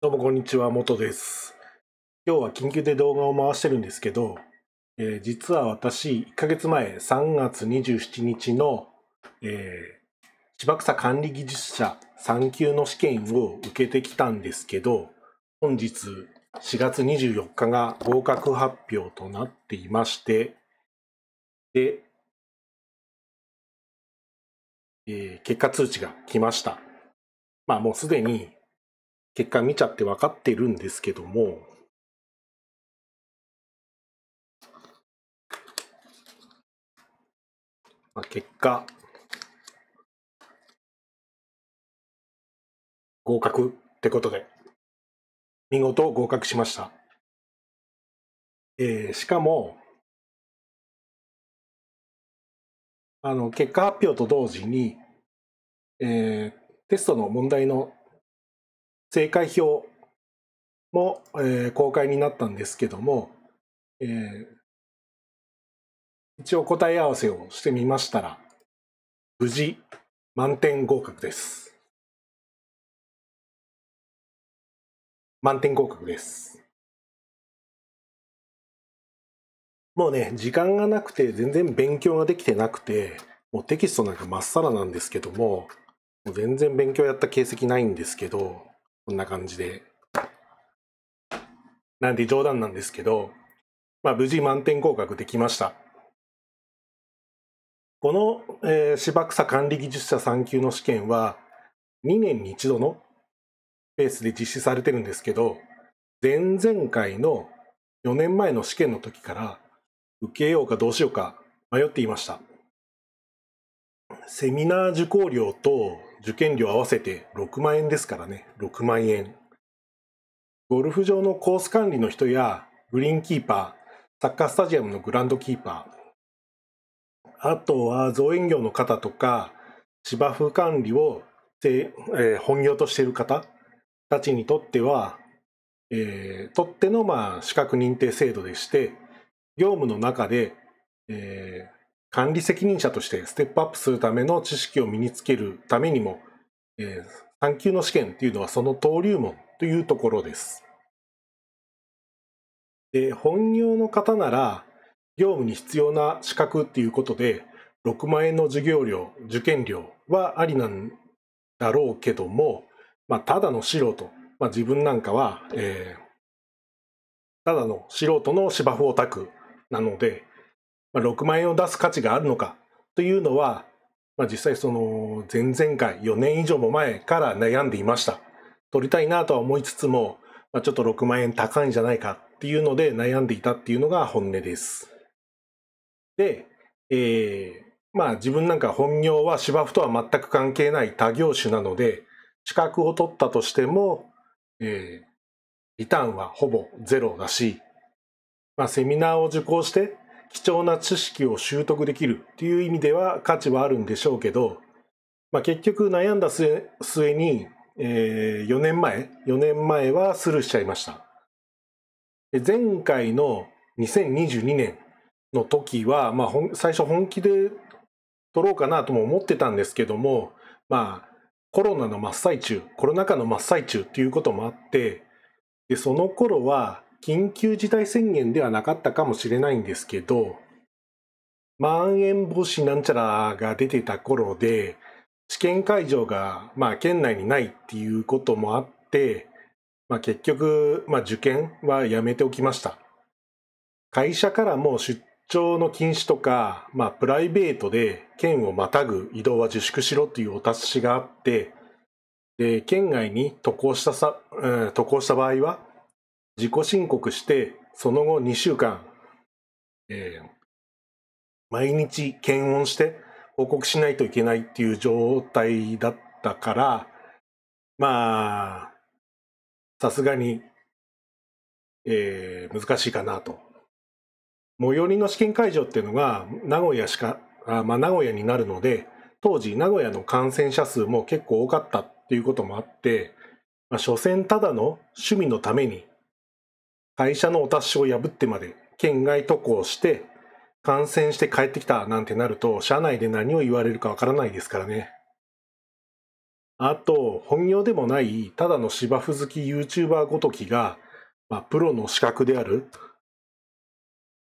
どうもこんにちは、もとです。今日は緊急で動画を回してるんですけど、えー、実は私、1ヶ月前、3月27日の、えー、芝草管理技術者3級の試験を受けてきたんですけど、本日4月24日が合格発表となっていまして、で、えー、結果通知が来ました。まあもうすでに結果見ちゃって分かってるんですけども、まあ、結果、合格ってことで、見事合格しました。えー、しかも、あの、結果発表と同時に、えー、テストの問題の正解表も、えー、公開になったんですけども、えー、一応答え合わせをしてみましたら無事満点合格です満点合格ですもうね時間がなくて全然勉強ができてなくてもうテキストなんかまっさらなんですけどももう全然勉強やった形跡ないんですけどこんな感じで。なんて冗談なんですけど、まあ、無事満点合格できました。この、えー、芝草管理技術者3級の試験は2年に1度のペースで実施されてるんですけど前々回の4年前の試験の時から受けようかどうしようか迷っていましたセミナー受講料と受験料合わせて6万円ですからね、6万円。ゴルフ場のコース管理の人や、グリーンキーパー、サッカースタジアムのグランドキーパー、あとは造園業の方とか、芝生管理を、えー、本業としている方たちにとっては、えー、とってのまあ資格認定制度でして、業務の中で、えー、管理責任者としてステップアップするための知識を身につけるためにも、えー、3級の試験っていうのはその登竜門というところです。で本業の方なら業務に必要な資格っていうことで6万円の授業料受験料はありなんだろうけども、まあ、ただの素人、まあ、自分なんかは、えー、ただの素人の芝生オタクなので6万円を出す価値があるのかというのは、まあ、実際その前々回4年以上も前から悩んでいました取りたいなとは思いつつも、まあ、ちょっと6万円高いんじゃないかっていうので悩んでいたっていうのが本音ですで、えー、まあ自分なんか本業は芝生とは全く関係ない他業種なので資格を取ったとしても、えー、リターンはほぼゼロだし、まあ、セミナーを受講して貴重な知識を習得できるっていう意味では価値はあるんでしょうけど、まあ、結局悩んだ末に、えー、4年前4年前はスルーしちゃいました前回の2022年の時は、まあ、最初本気で取ろうかなとも思ってたんですけどもまあコロナの真っ最中コロナ禍の真っ最中っていうこともあってでその頃は緊急事態宣言ではなかったかもしれないんですけど、まん延防止なんちゃらが出てた頃で、試験会場が、まあ、県内にないっていうこともあって、まあ、結局、まあ、受験はやめておきました。会社からも出張の禁止とか、まあ、プライベートで県をまたぐ移動は自粛しろというお達しがあって、で、県外に渡航したさ、うん、渡航した場合は、自己申告してその後2週間、えー、毎日検温して報告しないといけないっていう状態だったからまあさすがに、えー、難しいかなと最寄りの試験会場っていうのが名古屋しかあ、まあ、名古屋になるので当時名古屋の感染者数も結構多かったっていうこともあって、まあ、所詮ただの趣味のために会社のお達しを破ってまで県外渡航して感染して帰ってきたなんてなると社内で何を言われるかわからないですからねあと本業でもないただの芝生好き YouTuber ごときが、まあ、プロの資格である、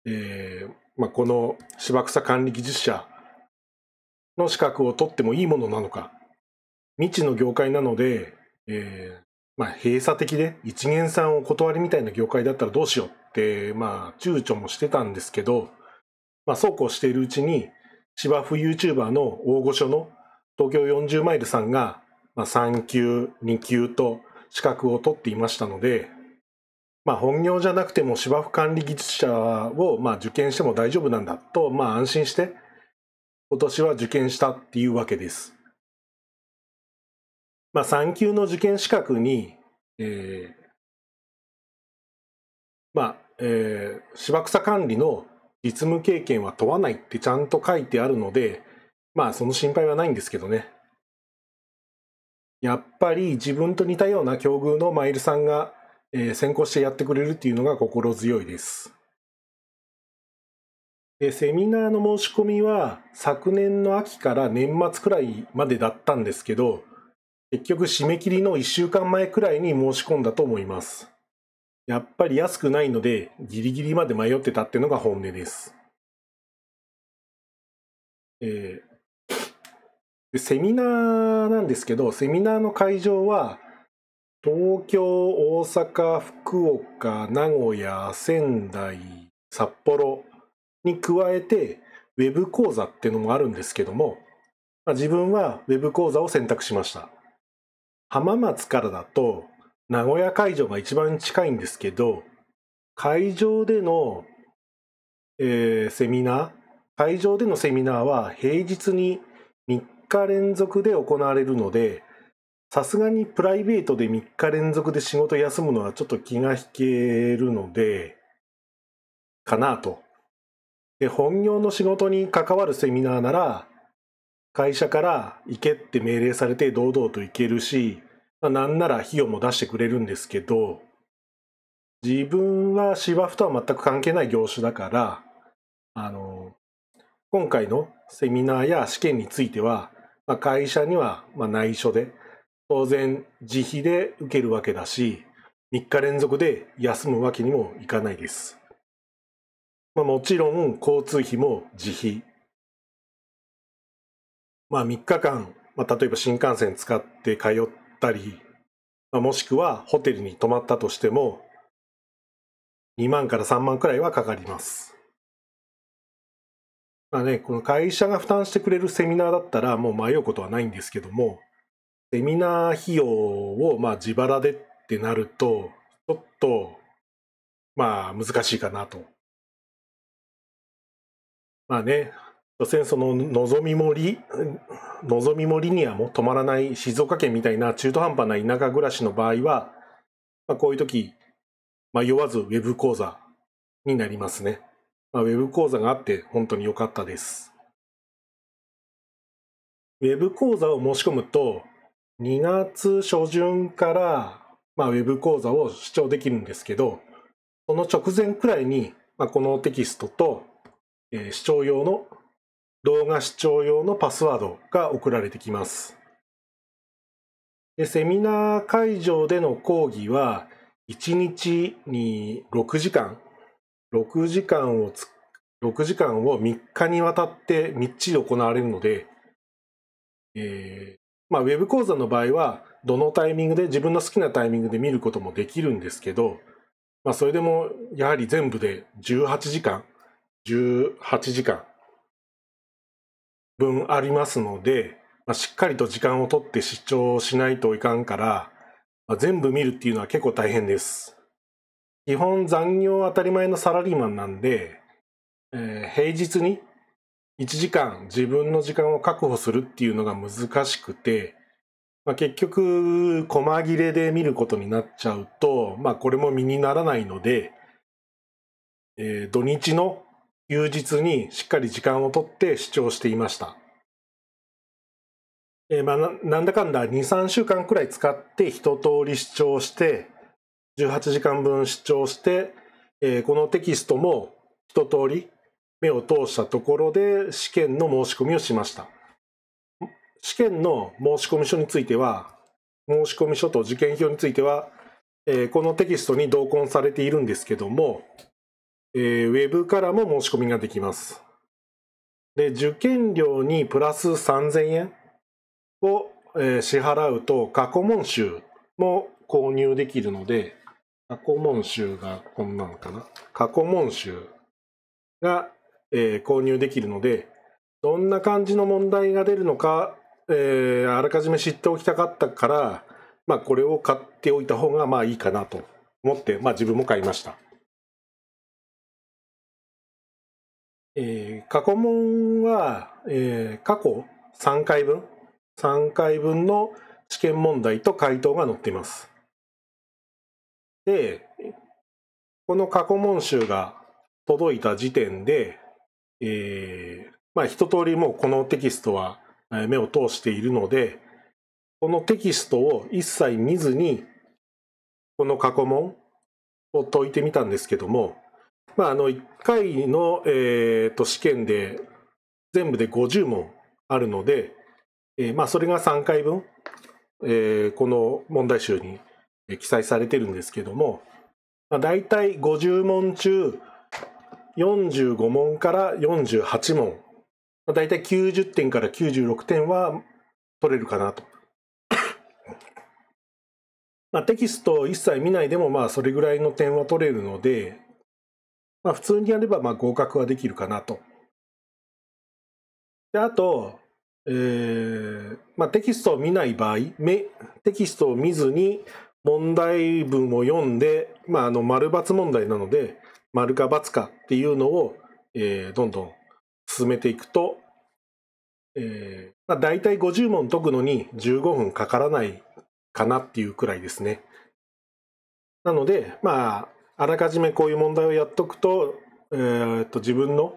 えーまあ、この芝草管理技術者の資格を取ってもいいものなのか未知の業界なので、えー、まあ、閉鎖的で一元さんお断りみたいな業界だったらどうしようって、まあ、躊躇もしてたんですけど、まあ、そうこうしているうちに、芝生 YouTuber の大御所の東京40マイルさんが、まあ、3級、2級と資格を取っていましたので、まあ、本業じゃなくても芝生管理技術者をまあ受験しても大丈夫なんだと、まあ、安心して今年は受験したっていうわけです。まあ、3級の受験資格に、えー、まあ、えー、芝草管理の実務経験は問わないってちゃんと書いてあるので、まあ、その心配はないんですけどね。やっぱり自分と似たような境遇のマイルさんが、えー、先行してやってくれるっていうのが心強いです。でセミナーの申し込みは昨年の秋から年末くらいまでだったんですけど結局締め切りの1週間前くらいに申し込んだと思います。やっぱり安くないのでギリギリまで迷ってたってのが本音です。えー、セミナーなんですけどセミナーの会場は東京大阪福岡名古屋仙台札幌に加えてウェブ講座っていうのもあるんですけども、まあ、自分はウェブ講座を選択しました。浜松からだと名古屋会場が一番近いんですけど会場での、えー、セミナー会場でのセミナーは平日に3日連続で行われるのでさすがにプライベートで3日連続で仕事休むのはちょっと気が引けるのでかなと。で本業の仕事に関わるセミナーなら会社から行けって命令されて堂々と行けるしまあ、なんなら費用も出してくれるんですけど、自分は芝生とは全く関係ない業種だから、あの、今回のセミナーや試験については、まあ、会社にはま内緒で、当然自費で受けるわけだし、3日連続で休むわけにもいかないです。まあ、もちろん交通費も自費。まあ3日間、まあ、例えば新幹線使って通っったり、まあ、もしくはホテルに泊まったとしても、2万から3万くらいはかかります。まあね、この会社が負担してくれるセミナーだったらもう迷うことはないんですけども、セミナー費用をまあ自腹でってなると、ちょっと、まあ難しいかなと。まあね、所詮その望み森望み森にはもう止まらない静岡県みたいな中途半端な田舎暮らしの場合は、まあ、こういう時迷わずウェブ講座になりますね、まあ、ウェブ講座があって本当に良かったですウェブ講座を申し込むと2月初旬から、まあ、ウェブ講座を視聴できるんですけどその直前くらいに、まあ、このテキストと、視聴用の動画視聴用のパスワードが送られてきます。でセミナー会場での講義は1日に6時間6時間をつ6時間を3日にわたってみっちり行われるので、えーまあ、ウェブ講座の場合はどのタイミングで自分の好きなタイミングで見ることもできるんですけど、まあ、それでもやはり全部で18時間18時間分ありますので、まあ、しっかりと時間をとって視聴しないといかんから、まあ、全部見るっていうのは結構大変です。基本残業当たり前のサラリーマンなんで、えー、平日に1時間自分の時間を確保するっていうのが難しくて、まあ、結局細切れで見ることになっちゃうと、まあ、これも身にならないので、えー、土日の休日にしっかり時間をとって視聴していました。えー、まあな、なんだかんだ2、3週間くらい使って一通り視聴して、18時間分視聴して、えー、このテキストも一通り目を通したところで試験の申し込みをしました。試験の申込書については、申込書と受験票については、えー、このテキストに同梱されているんですけども、えー、ウェブからも申し込みができます。で、受験料にプラス3000円を、えー、支払うと、過去問集も購入できるので、過去問集がこんなのかな。過去問集が、えー、購入できるので、どんな感じの問題が出るのか、えー、あらかじめ知っておきたかったから、まあ、これを買っておいた方がまあいいかなと思って、まあ、自分も買いました。えー、過去問は、えー、過去3回分、3回分の試験問題と回答が載っています。で、この過去問集が届いた時点で、えー、まあ一通りもうこのテキストは目を通しているので、このテキストを一切見ずに、この過去問を解いてみたんですけども、まあ、あの1回の、えー、と試験で全部で50問あるので、えー、まあ、それが3回分、えー、この問題集に記載されてるんですけども、まあ、大体50問中45問から48問、まあ、大体90点から96点は取れるかなと。まあ、テキストを一切見ないでもまあそれぐらいの点は取れるので、まあ、普通にやればまあ合格はできるかなと。であと、えーまあ、テキストを見ない場合テキストを見ずに問題文を読んで、まあ、あの丸×問題なので丸か×かっていうのを、えー、どんどん進めていくと、えーまあ、大体50問解くのに15分かからないかなっていうくらいですね。なので、まあ、あらかじめこういう問題をやっとくと,、えー、っと自分の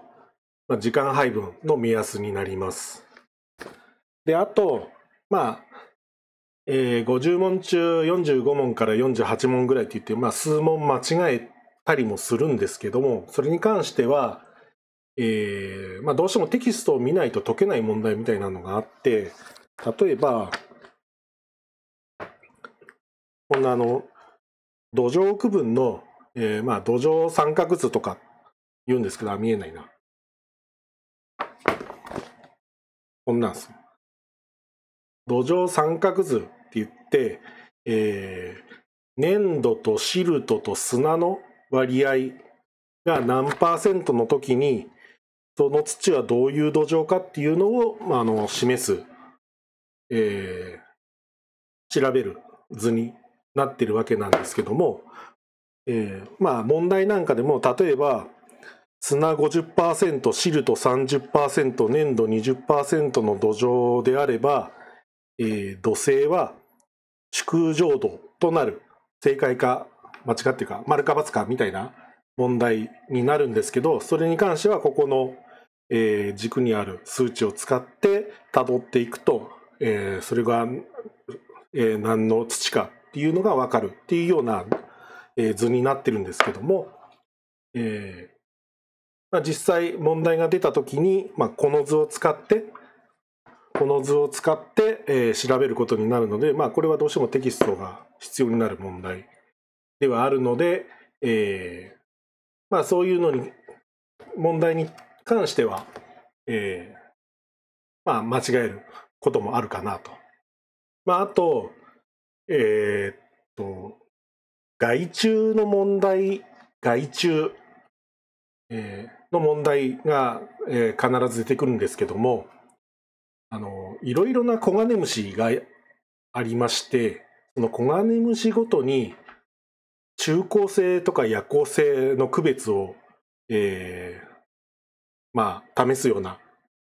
時間配分の目安になります。であとまあ、えー、50問中45問から48問ぐらいって言って、まあ、数問間違えたりもするんですけどもそれに関しては、えーまあ、どうしてもテキストを見ないと解けない問題みたいなのがあって例えばこんなあの土壌区分のえー、まあ、土壌三角図とか言うんですけど、見えないな。こんなんす。土壌三角図って言って、えー、粘土とシルトと砂の割合が何パーセントの時に、その土はどういう土壌かっていうのを、まあ、あの示す、えー、調べる図になってるわけなんですけども、えー、まあ問題なんかでも例えば砂50%シルト30%粘土20%の土壌であれば、えー、土星は縮浄土となる正解か間違ってか丸か×かみたいな問題になるんですけどそれに関してはここの、えー、軸にある数値を使ってたどっていくと、えー、それが、えー、何の土かっていうのが分かるっていうような図になってるんですけども、えー、まあ、実際問題が出た時に、まあ、この図を使ってこの図を使って、えー、調べることになるので、まあ、これはどうしてもテキストが必要になる問題ではあるので、えー、まあ、そういうのに問題に関しては、えー、まあ、間違えることもあるかなと。まあ、あと、えー、っと、害虫の問題害虫、えの問題が、え必ず出てくるんですけどもあのいろいろなコガネムシがありましてそのコガネムシごとに中高生とか夜行性の区別を、えー、まあ試すような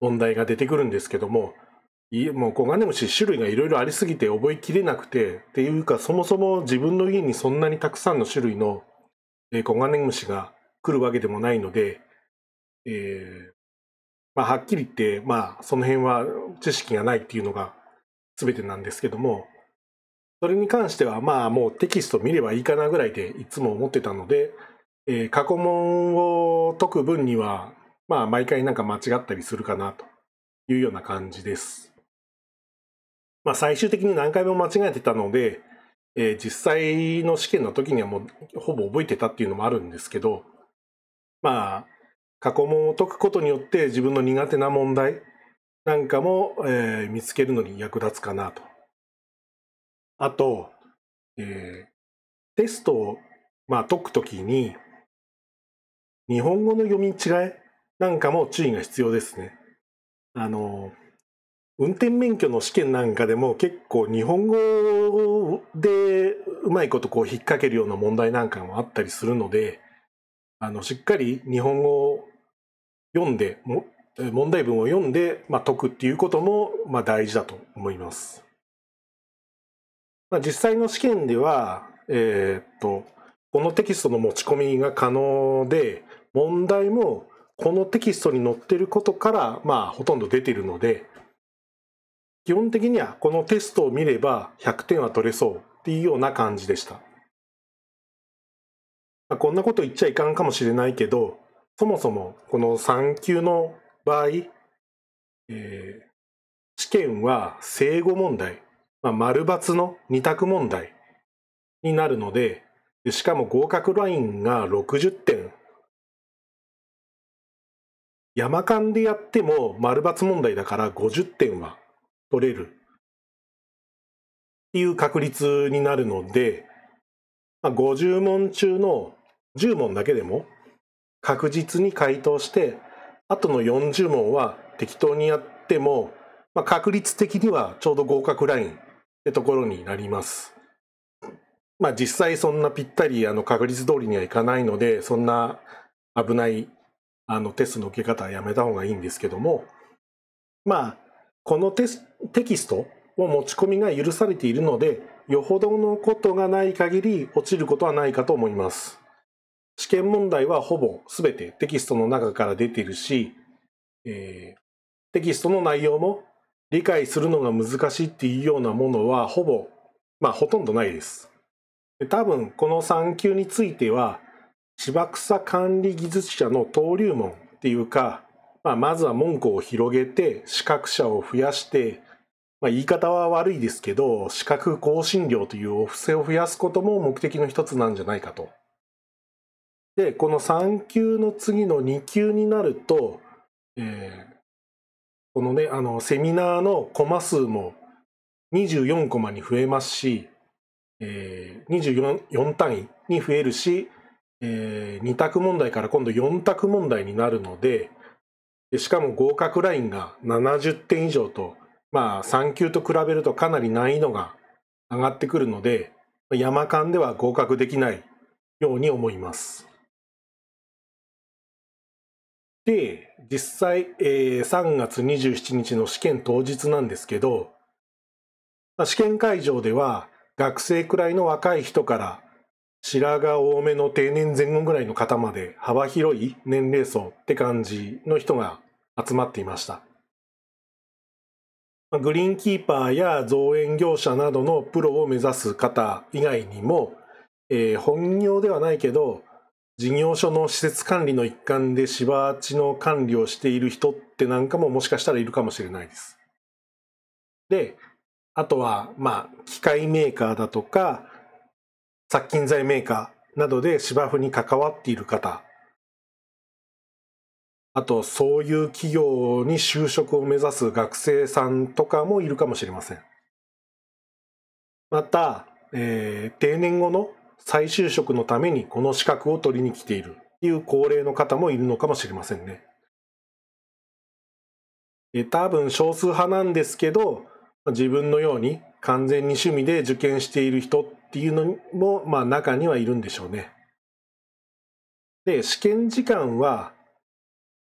問題が出てくるんですけどももうコガネムシ種類がいろいろありすぎて覚えきれなくてっていうかそもそも自分の家にそんなにたくさんの種類の、えー、コガネムシが来るわけでもないので、えーまあ、はっきり言って、まあ、その辺は知識がないっていうのが全てなんですけどもそれに関してはまあもうテキスト見ればいいかなぐらいでいつも思ってたので、えー、過去問を解く分にはまあ毎回なんか間違ったりするかなというような感じです。まあ、最終的に何回も間違えてたので、えー、実際の試験の時にはもうほぼ覚えてたっていうのもあるんですけど、まあ、過去問を解くことによって自分の苦手な問題なんかも、えー、見つけるのに役立つかなと。あと、えー、テストを、まあ、解く時に、日本語の読み違えなんかも注意が必要ですね。あのー運転免許の試験なんかでも結構日本語でうまいことこう引っ掛けるような問題なんかもあったりするのであのしっかり日本語を読んでも問題文を読んで、まあ、解くっていうことも、まあ、大事だと思います。まあ、実際の試験では、えー、っとこのテキストの持ち込みが可能で問題もこのテキストに載ってることから、まあ、ほとんど出てるので基本的にはこのテストを見れば100点は取れそうっていうような感じでした。まこんなこと言っちゃいかんかもしれないけど、そもそもこの3級の場合、えー、試験は正誤問題、まあ、丸抜の2択問題になるので、しかも合格ラインが60点。山間でやっても丸抜問題だから50点は取れるっていう確率になるので、まあ、50問中の10問だけでも確実に回答してあとの40問は適当にやっても、まあ、確率的にはちょうど合格ラインってところになります。まあ実際そんなぴったりあの確率通りにはいかないのでそんな危ないあのテストの受け方はやめた方がいいんですけどもまあこのテキストを持ち込みが許されているので、よほどのことがない限り落ちることはないかと思います。試験問題はほぼ全てテキストの中から出てるし、えー、テキストの内容も理解するのが難しいっていうようなものはほぼ、まあほとんどないです。多分この3級については、芝草管理技術者の登竜門っていうか、まあ、まずは門戸を広げて、資格者を増やして、まあ、言い方は悪いですけど、資格更新料というお布施を増やすことも目的の一つなんじゃないかと。で、この3級の次の2級になると、えー、このね、あの、セミナーのコマ数も24コマに増えますし、えー、24単位に増えるし、えー、2択問題から今度4択問題になるので、しかも合格ラインが70点以上と、まあ、3級と比べるとかなり難易度が上がってくるので、山間では合格できないように思います。で、実際、えー、3月27日の試験当日なんですけど、試験会場では学生くらいの若い人から白髪多めの定年前後ぐらいの方まで幅広い年齢層って感じの人が集まっていました。グリーンキーパーや造園業者などのプロを目指す方以外にも、えー、本業ではないけど、事業所の施設管理の一環で芝地の管理をしている人ってなんかももしかしたらいるかもしれないです。で、あとは、まあ、機械メーカーだとか、殺菌剤メーカーなどで芝生に関わっている方、あとそういう企業に就職を目指す学生さんとかもいるかもしれません。また、えー、定年後の再就職のためにこの資格を取りに来ているという高齢の方もいるのかもしれませんね。え多分少数派なんですけど自分のように完全に趣味で受験している人っていうのも、まあ、中にはいるんでしょうね。で、試験時間は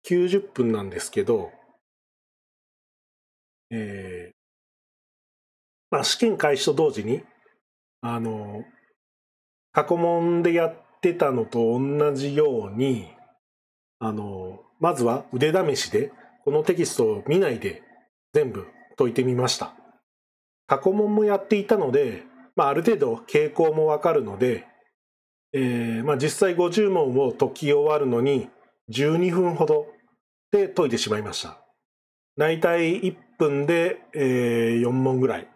90分なんですけど、えー、まあ、試験開始と同時に、あの、過去問でやってたのと同じように、あの、まずは腕試しで、このテキストを見ないで全部解いてみました。過去問もやっていたので、まあ、ある程度傾向もわかるので、えーまあ、実際50問を解き終わるのに12分ほどで解いてしまいました。大体1分で、えー、4問ぐらい。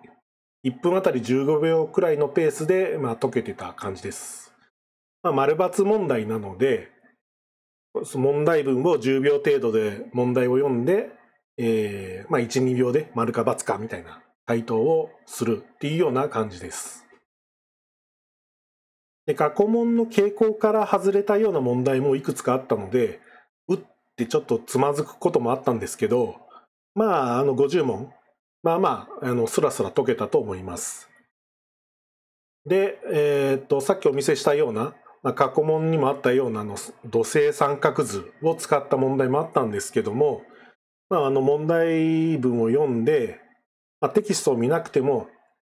1分あたり15秒くらいのペースで、まあ、解けてた感じです。まあ、丸抜問題なので、問題文を10秒程度で問題を読んで、えーまあ、1、2秒で丸か×かみたいな回答をするっていうような感じです。で過去問の傾向から外れたような問題もいくつかあったので打ってちょっとつまずくこともあったんですけどまああの50問まあまああのスラスラ解けたと思います。で、えー、っとさっきお見せしたような、まあ、過去問にもあったようなの土星三角図を使った問題もあったんですけども、まあ、あの問題文を読んでまあ、テキストを見なくても、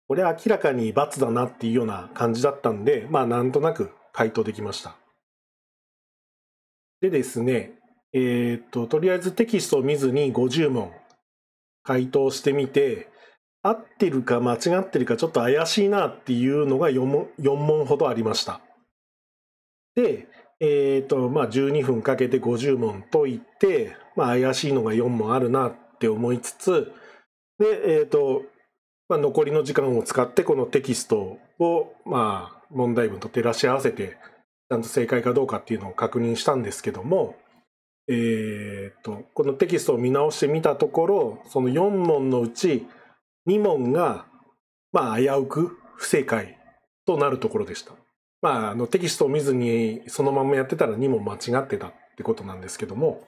これは明らかに罰だなっていうような感じだったんで、まあなんとなく回答できました。でですね、えー、っと、とりあえずテキストを見ずに50問回答してみて、合ってるか間違ってるかちょっと怪しいなっていうのが 4, 問4問ほどありました。で、えーとまあ、12分かけて50問解いて、まあ、怪しいのが4問あるなって思いつつ、で、えっ、ー、と、まあ、残りの時間を使ってこのテキストを、まあ、問題文と照らし合わせてちゃんと正解かどうかっていうのを確認したんですけども、えー、とこのテキストを見直してみたところその4問のうち2問が、まあ、危うく不正解となるところでした。まあ、あのテキストを見ずにそのままやってたら2問間違ってたってことなんですけども、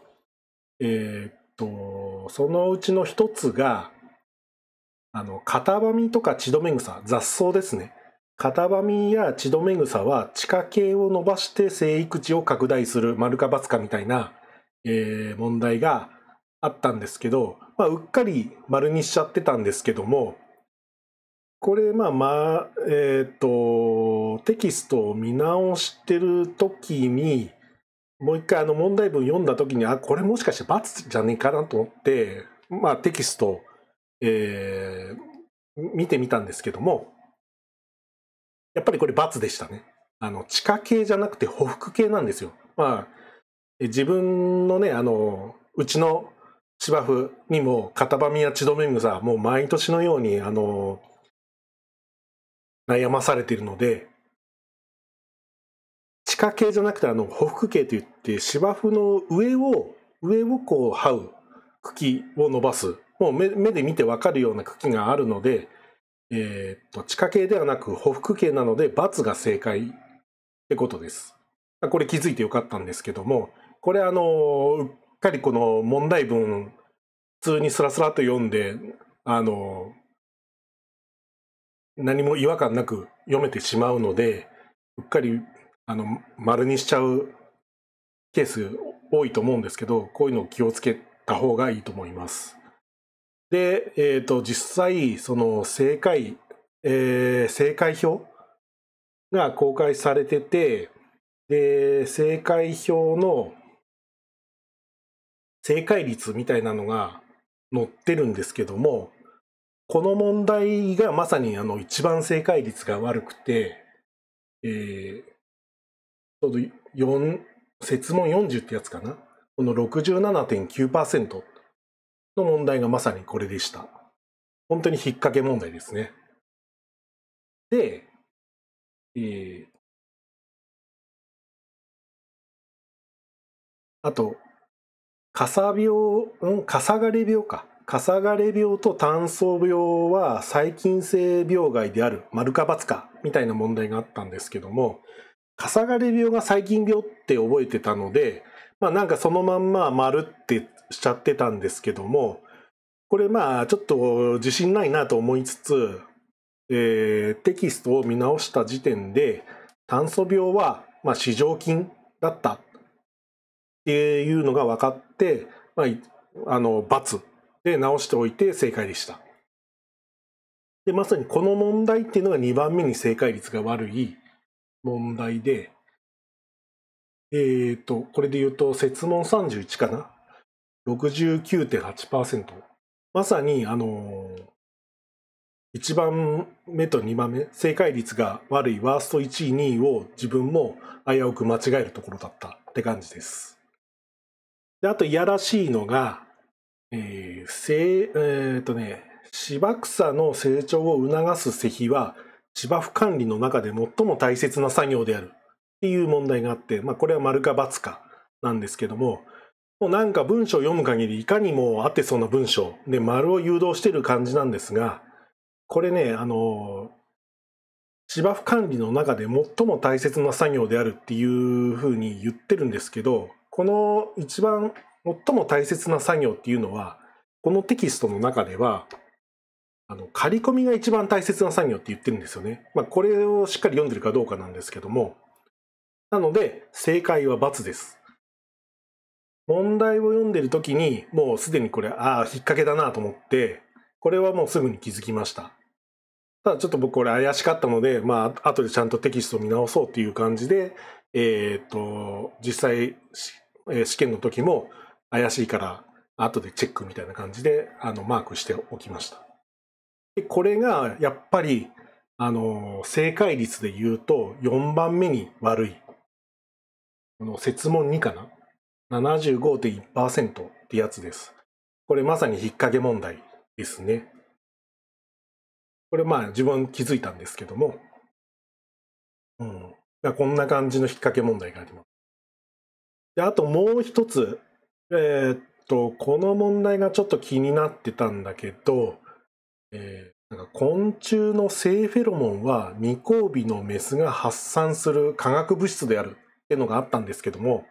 えー、っとそのうちの1つがあの、型紙とか血止め草、雑草ですね。型紙や血止め草は地下茎を伸ばして生育地を拡大する丸か×かみたいな、えー、問題があったんですけど、まあ、うっかり丸にしちゃってたんですけども、これ、まあ、まあ、えっ、ー、と、テキストを見直してる時に、もう一回あの問題文読んだ時に、あ、これもしかして×じゃねえかなと思って、まあ、テキストえー、見てみたんですけども、やっぱりこれ×でしたね。あの、地下系じゃなくて匍匐系なんですよ。まあ、自分のね、あの、うちの芝生にも、片場や千止め草、もう毎年のように、あの、悩まされているので、地下系じゃなくて、あの、匍匐系といって、芝生の上を、上をこう、這う、茎を伸ばすもう目で見て分かるような茎があるので、えー、っと地下系ではなく匍匐系なので×が正解ってことです。これ気づいてよかったんですけどもこれあのうっかりこの問題文普通にスラスラと読んであの何も違和感なく読めてしまうのでうっかりあの丸にしちゃうケース多いと思うんですけどこういうのを気をつけた方がいいと思います。で、えーと、実際その正解、えー、正解表が公開されててで正解表の正解率みたいなのが載ってるんですけどもこの問題がまさにあの一番正解率が悪くて、えー、ちょうど4設問40ってやつかなこの67.9%の問題がまさにこれでした。本当に引っ掛け問題ですね。で、えー、あと、かさ病、うん、かさがれ病か。かさがれ病と炭素病は細菌性病害である、丸か×かみたいな問題があったんですけども、かさがれ病が細菌病って覚えてたので、まあなんかそのまんま丸ってしちゃってたんですけども、これまあちょっと自信ないなと思いつつ、えー、テキストを見直した時点で、炭素病は、まあ、市場菌だったっていうのが分かって、まあ、あの、×で直しておいて正解でした。で、まさにこの問題っていうのが2番目に正解率が悪い問題で、えっ、ー、と、これで言うと、設問31かな69.8%。まさに、あの1番目と2番目、正解率が悪いワースト1位、2位を自分も危うく間違えるところだったって感じです。であと、いやらしいのが、えー、せえー、とね、芝草の成長を促す施肥は、芝生管理の中で最も大切な作業であるっていう問題があって、まあ、これは丸か×かなんですけども、もうなんか文章を読む限りいかにも合ってそうな文章で丸を誘導してる感じなんですがこれねあの芝生管理の中で最も大切な作業であるっていうふうに言ってるんですけどこの一番最も大切な作業っていうのはこのテキストの中ではあの刈り込みが一番大切な作業って言ってるんですよね。まあ、これをしっかり読んでるかどうかなんですけどもなので正解は×です。問題を読んでる時にもうすでにこれああ引っ掛けだなと思ってこれはもうすぐに気づきましたただちょっと僕これ怪しかったのでまあ後でちゃんとテキスト見直そうっていう感じでえー、っと実際、えー、試験の時も怪しいから後でチェックみたいな感じであのマークしておきましたでこれがやっぱりあの正解率で言うと4番目に悪いこの設問2かな75.1%ってやつです。これまさに引っ掛け問題ですね。これまあ自分気づいたんですけども、うん。こんな感じの引っ掛け問題があります。で、あともう一つ、えー、っと、この問題がちょっと気になってたんだけど、えー、なんか昆虫の性フェロモンは未交尾のメスが発散する化学物質であるっていうのがあったんですけども、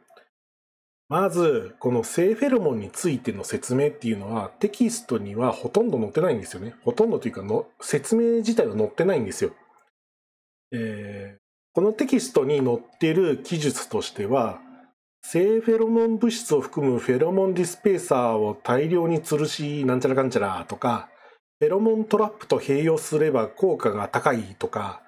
まず、この性フェロモンについての説明っていうのは、テキストにはほとんど載ってないんですよね。ほとんどというかの、説明自体は載ってないんですよ。えー、このテキストに載っている記述としては、性フェロモン物質を含むフェロモンディスペーサーを大量に吊るし、なんちゃらかんちゃらとか、フェロモントラップと併用すれば効果が高いとか、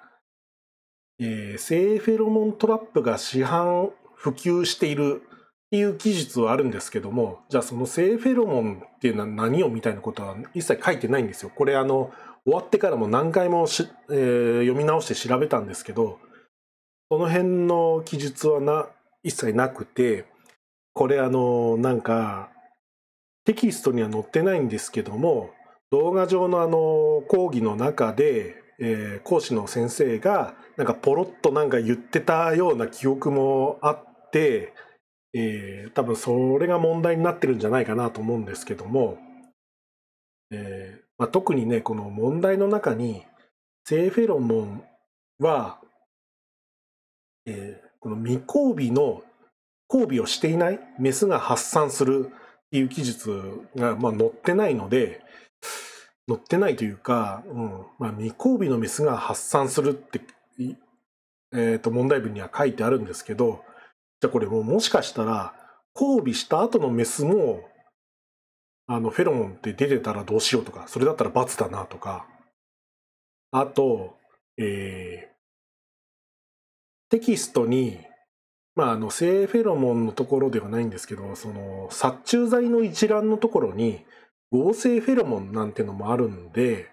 えー、性フェロモントラップが市販普及しているっていう記述はあるんですけどもじゃあその性フェロモンっていうのは何をみたいなことは一切書いてないんですよ。これあの終わってからも何回もし、えー、読み直して調べたんですけどその辺の記述はな一切なくてこれあのなんかテキストには載ってないんですけども動画上のあの講義の中で、えー、講師の先生がなんかポロッとなんか言ってたような記憶もあって。えー、多分それが問題になってるんじゃないかなと思うんですけども、えーまあ、特にねこの問題の中に性フェロモンは、えー、この未交尾の交尾をしていないメスが発散するっていう記述が、まあ、載ってないので載ってないというか、うんまあ、未交尾のメスが発散するって、えー、と問題文には書いてあるんですけどじゃあこれももしかしたら交尾した後のメスもあのフェロモンって出てたらどうしようとかそれだったら罰だなとかあと、えー、テキストにまああの性フェロモンのところではないんですけどその殺虫剤の一覧のところに合成フェロモンなんてのもあるんで、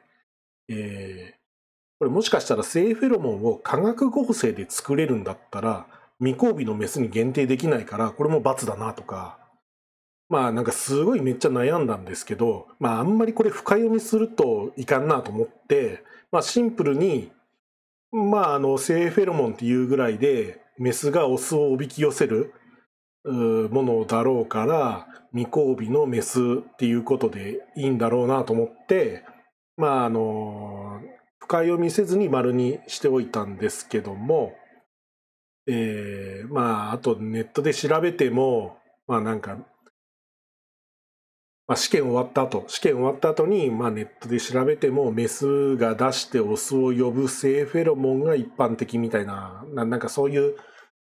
えー、これもしかしたら性フェロモンを化学合成で作れるんだったら未交尾のメスに限定できないからこれも罰だなとかまあなんかすごいめっちゃ悩んだんですけどまああんまりこれ深読みするといかんなと思ってまあシンプルにまああの性フェロモンっていうぐらいでメスがオスをおびき寄せるものだろうから未交尾のメスっていうことでいいんだろうなと思ってまああの深読みせずに丸にしておいたんですけどもえー、まあ、あとネットで調べても、まあなんか、まあ、試験終わった後、試験終わった後に、まあネットで調べても、メスが出してオスを呼ぶ性フェロモンが一般的みたいな、なんかそういう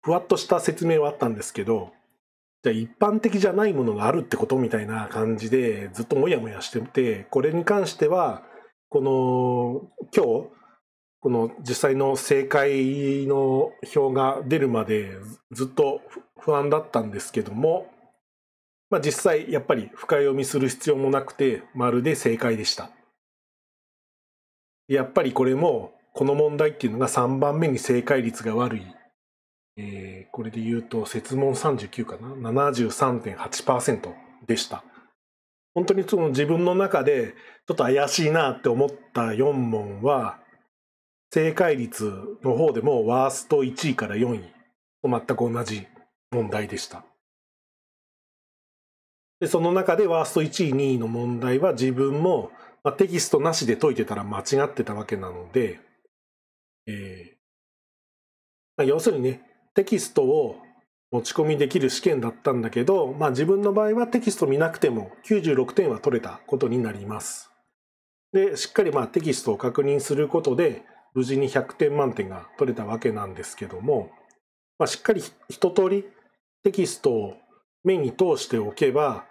ふわっとした説明はあったんですけど、じゃあ一般的じゃないものがあるってことみたいな感じでずっとモヤモヤしてて、これに関しては、この今日、この実際の正解の表が出るまでずっと不安だったんですけども、まあ、実際やっぱり深読みする必要もなくてまるで正解でしたやっぱりこれもこの問題っていうのが3番目に正解率が悪い、えー、これで言うと設問39かな73.8%でした本当にその自分の中でちょっと怪しいなって思った4問は正解率の方でもワースト1位から4位と全く同じ問題でしたでその中でワースト1位2位の問題は自分も、まあ、テキストなしで解いてたら間違ってたわけなので、えーまあ、要するにねテキストを持ち込みできる試験だったんだけど、まあ、自分の場合はテキスト見なくても96点は取れたことになります。でしっかりまあテキストを確認することで無事に100点満点が取れたわけなんですけども、まあ、しっかり一通りテキストを目に通しておけば、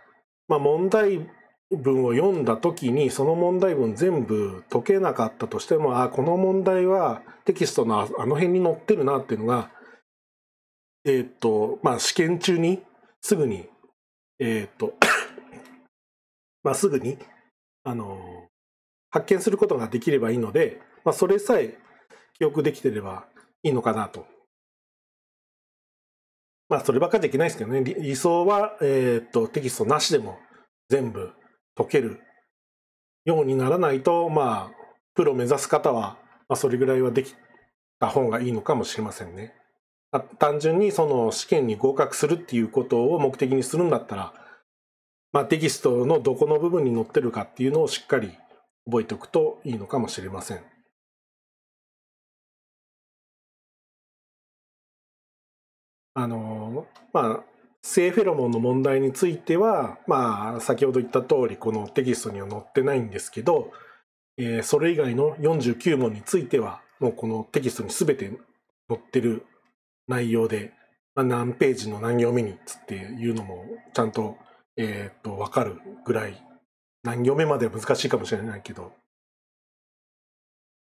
まあ、問題文を読んだ時にその問題文全部解けなかったとしてもあこの問題はテキストのあの辺に載ってるなっていうのがえっ、ー、とまあ試験中にすぐにえっ、ー、とまあすぐにあの発見することができればいいのでまあ、それさえ記憶できてればいいのかなと。まあ、そればっかりできないですけどね。理想は、えー、っと、テキストなしでも全部解けるようにならないと、まあ、プロ目指す方は、まあ、それぐらいはできた方がいいのかもしれませんね。単純にその試験に合格するっていうことを目的にするんだったら、まあ、テキストのどこの部分に載ってるかっていうのをしっかり覚えておくといいのかもしれません。あのまあ性フェロモンの問題については、まあ、先ほど言った通りこのテキストには載ってないんですけど、えー、それ以外の49問についてはもうこのテキストに全て載ってる内容で、まあ、何ページの何行目につっていうのもちゃんと,、えー、と分かるぐらい何行目までは難しいかもしれないけど、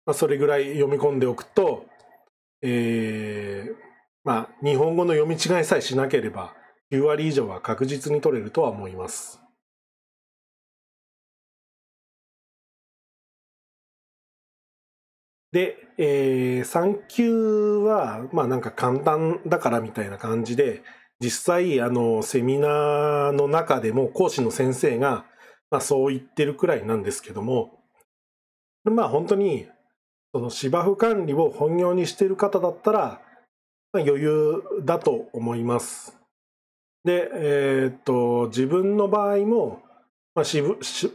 まあ、それぐらい読み込んでおくと、えーまあ、日本語の読み違いさえしなければ、9割以上は確実に取れるとは思います。で、えー、3級は、まあなんか簡単だからみたいな感じで、実際、あの、セミナーの中でも講師の先生が、まあそう言ってるくらいなんですけども、まあ本当に、その芝生管理を本業にしている方だったら、余裕だと思います。で、えー、っと、自分の場合も、まあ、しぶし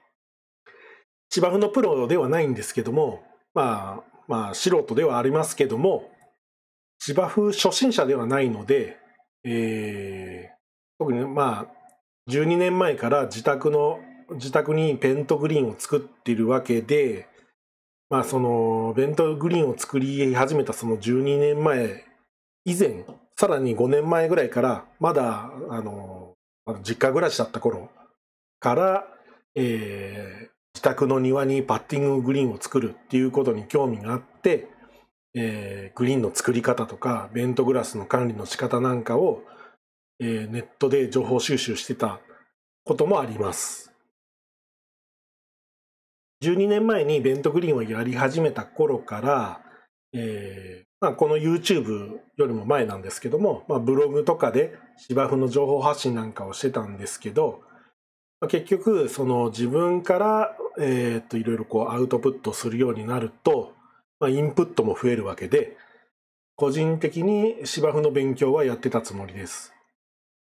芝生のプロではないんですけども、まあ、まあ、素人ではありますけども、芝生初心者ではないので、えー、特にまあ、12年前から自宅の、自宅にペントグリーンを作っているわけで、まあそのベントグリーンを作り始めたその12年前以前さらに5年前ぐらいからまだあの実家暮らしだった頃から、えー、自宅の庭にパッティンググリーンを作るっていうことに興味があって、えー、グリーンの作り方とかベントグラスの管理の仕方なんかを、えー、ネットで情報収集してたこともあります。12年前にベントグリーンをやり始めた頃から、えーまあ、この YouTube よりも前なんですけども、まあ、ブログとかで芝生の情報発信なんかをしてたんですけど、まあ、結局その自分から、えー、っといろいろこうアウトプットするようになると、まあ、インプットも増えるわけで個人的に芝生の勉強はやってたつもりです。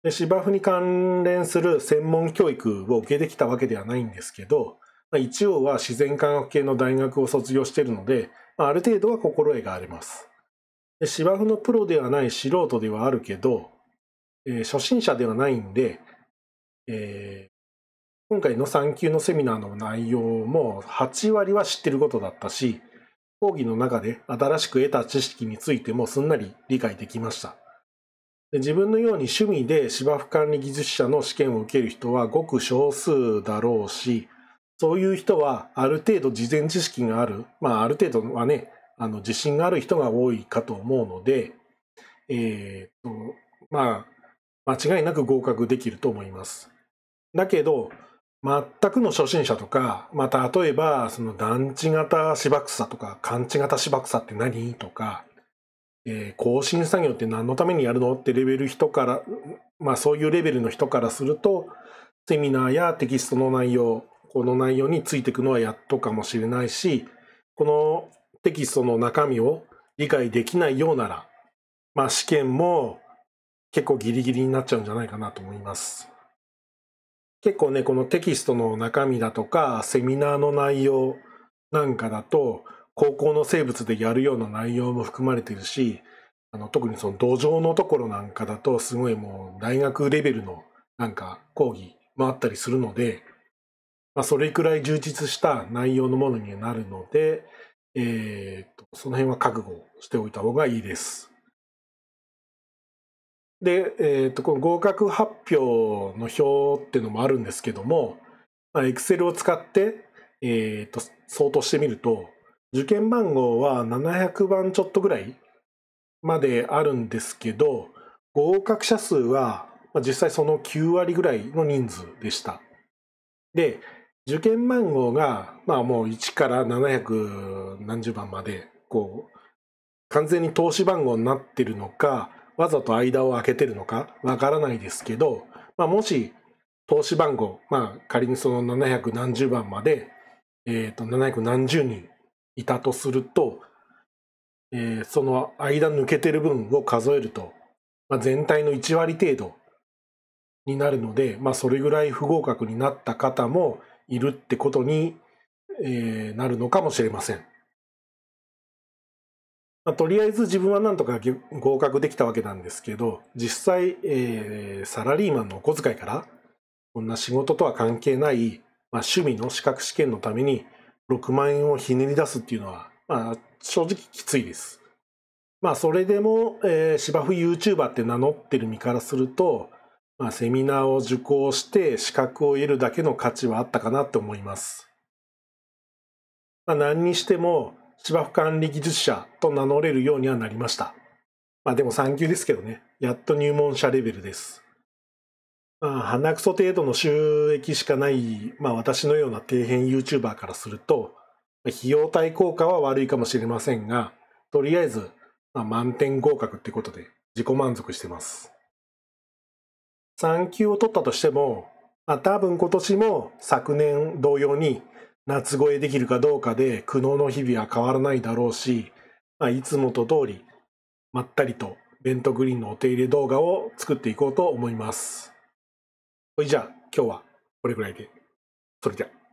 で芝生に関連する専門教育を受けてきたわけではないんですけどまあ、一応は自然科学系の大学を卒業しているので、まあ、ある程度は心得があります。で芝生のプロではない素人ではあるけど、えー、初心者ではないんで、えー、今回の3級のセミナーの内容も8割は知ってることだったし、講義の中で新しく得た知識についてもすんなり理解できました。で自分のように趣味で芝生管理技術者の試験を受ける人はごく少数だろうし、そういう人はある程度事前知識がある、まあ、ある程度はねあの自信がある人が多いかと思うので、えーとまあ、間違いなく合格できると思います。だけど全くの初心者とか、まあ、例えばその団地型芝草とか勘地型芝草って何とか、えー、更新作業って何のためにやるのってレベル人から、まあ、そういうレベルの人からするとセミナーやテキストの内容この内容についていくのはやっとかもしれないしこのテキストの中身を理解できないようなら、まあ、試験も結構ギリギリになっちゃうんじゃないかなと思います。結構ねこのテキストの中身だとかセミナーの内容なんかだと高校の生物でやるような内容も含まれてるしあの特にその土壌のところなんかだとすごいもう大学レベルのなんか講義もあったりするのでまあ、それくらい充実した内容のものになるので、えーと、その辺は覚悟しておいた方がいいです。で、えーと、この合格発表の表っていうのもあるんですけども、まあ、Excel を使って、えーと相当してみると受験番号は700番ちょっとぐらいまであるんですけど合格者数は実際その9割ぐらいの人数でした。で受験番号が、まあもう1から700何十番まで、こう、完全に投資番号になってるのか、わざと間を空けてるのか、わからないですけど、まあもし、投資番号、まあ仮にその700何十番まで、えっ、ー、と、700何十人いたとすると、えー、その間抜けてる分を数えると、まあ、全体の1割程度になるので、まあ、それぐらい不合格になった方もいるってことに、えー、なるのかもしれません。まあ、とりあえず自分はなんとか合格できたわけなんですけど実際、えー、サラリーマンのお小遣いからこんな仕事とは関係ない、まあ、趣味の資格試験のために6万円をひねり出すっていうのは、まあ、正直きついです。まあそれでも、えー、芝生 YouTuber って名乗ってる身からするとまあ、セミナーを受講して資格を得るだけの価値はあったかなと思います。まあ、何にしても芝生管理技術者と名乗れるようにはなりました。まあでも3級ですけどね、やっと入門者レベルです。まあ鼻くそ程度の収益しかない、まあ私のような底辺 YouTuber からすると、費用対効果は悪いかもしれませんが、とりあえず、まあ、満点合格ってことで自己満足してます。産休を取ったとしても、まあ、多分今年も昨年同様に夏越えできるかどうかで苦悩の日々は変わらないだろうし、まあ、いつもと通りまったりとベントグリーンのお手入れ動画を作っていこうと思います。それじゃあ今日はこれくらいで。それじゃあ。